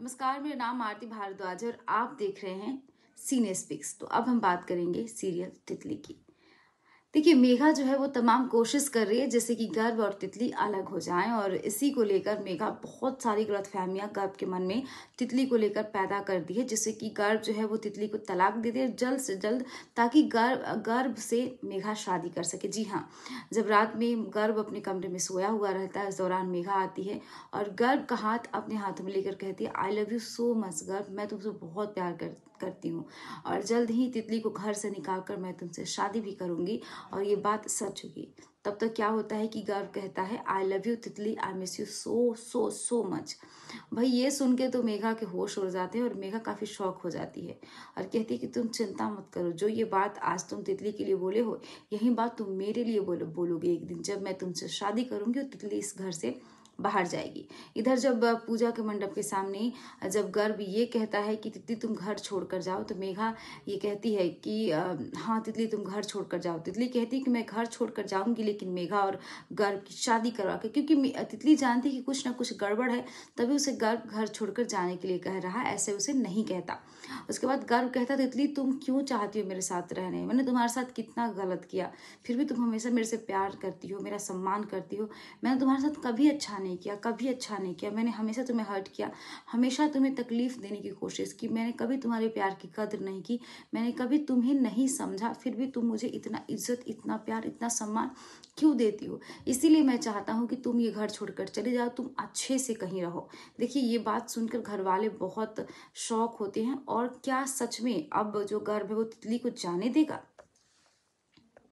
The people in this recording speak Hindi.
नमस्कार मेरा नाम आरती भारद्वाज और आप देख रहे हैं सीने स्पिक्स तो अब हम बात करेंगे सीरियल तितली की देखिए मेघा जो है वो तमाम कोशिश कर रही है जैसे कि गर्भ और तितली अलग हो जाएं और इसी को लेकर मेघा बहुत सारी फहमियाँ गर्भ के मन में तितली को लेकर पैदा कर दी है जिससे कि गर्भ जो है वो तितली को तलाक दे दे जल्द से जल्द ताकि गर्भ गर्भ से मेघा शादी कर सके जी हाँ जब रात में गर्भ अपने कमरे में सोया हुआ रहता है इस दौरान मेघा आती है और गर्भ का हाथ अपने हाथ में लेकर कहती है I love you so much गर्भ मैं तुमसे बहुत प्यार कर, करती हूँ और जल्द ही तितली को घर से निकाल कर मैं तुमसे शादी भी करूँगी और ये बात सच होगी तब तक क्या होता है कि गर्व कहता है आई लव यू तितली I miss you so so so much भाई ये सुन के तो मेघा के होश उड़ जाते हैं और मेघा काफ़ी शौक हो जाती है और कहती है कि तुम चिंता मत करो जो ये बात आज तुम तितली के लिए बोले हो यही बात तुम मेरे लिए बोलो बोलोगे एक दिन जब मैं तुमसे शादी करूँगी और तितली इस घर से बाहर जाएगी इधर जब पूजा के मंडप के सामने जब गर्भ ये कहता है कि तितली तुम घर छोड़कर जाओ तो मेघा ये कहती है कि हाँ तितली तुम घर छोड़कर जाओ तितली कहती है कि मैं घर छोड़कर जाऊंगी लेकिन मेघा और गर्भ की शादी करवा के क्योंकि तितली जानती कि कुछ ना कुछ गड़बड़ है तभी उसे गर्भ घर छोड़कर जाने के लिए कह रहा ऐसे उसे नहीं कहता उसके बाद गर्भ कहता तितली तुम क्यों चाहती हो मेरे साथ रहने मैंने तुम्हारे साथ कितना गलत किया फिर भी तुम हमेशा मेरे से प्यार करती हो मेरा सम्मान करती हो मैंने तुम्हारे साथ कभी अच्छा नहीं किया कभी अच्छा नहीं किया मैंने हमेशा तुम्हें हर्ट किया हमेशा तुम्हें तकलीफ़ देने की कोशिश की मैंने कभी तुम्हारे प्यार की कदर नहीं की मैंने कभी तुम्हें नहीं समझा फिर भी तुम मुझे इतना इज्जत इतना प्यार इतना सम्मान क्यों देती हो इसीलिए मैं चाहता हूँ कि तुम ये घर छोड़कर चले जाओ तुम अच्छे से कहीं रहो देखिए ये बात सुनकर घर वाले बहुत शौक होते हैं और क्या सच में अब जो गर्भ है वो तितली को जाने देगा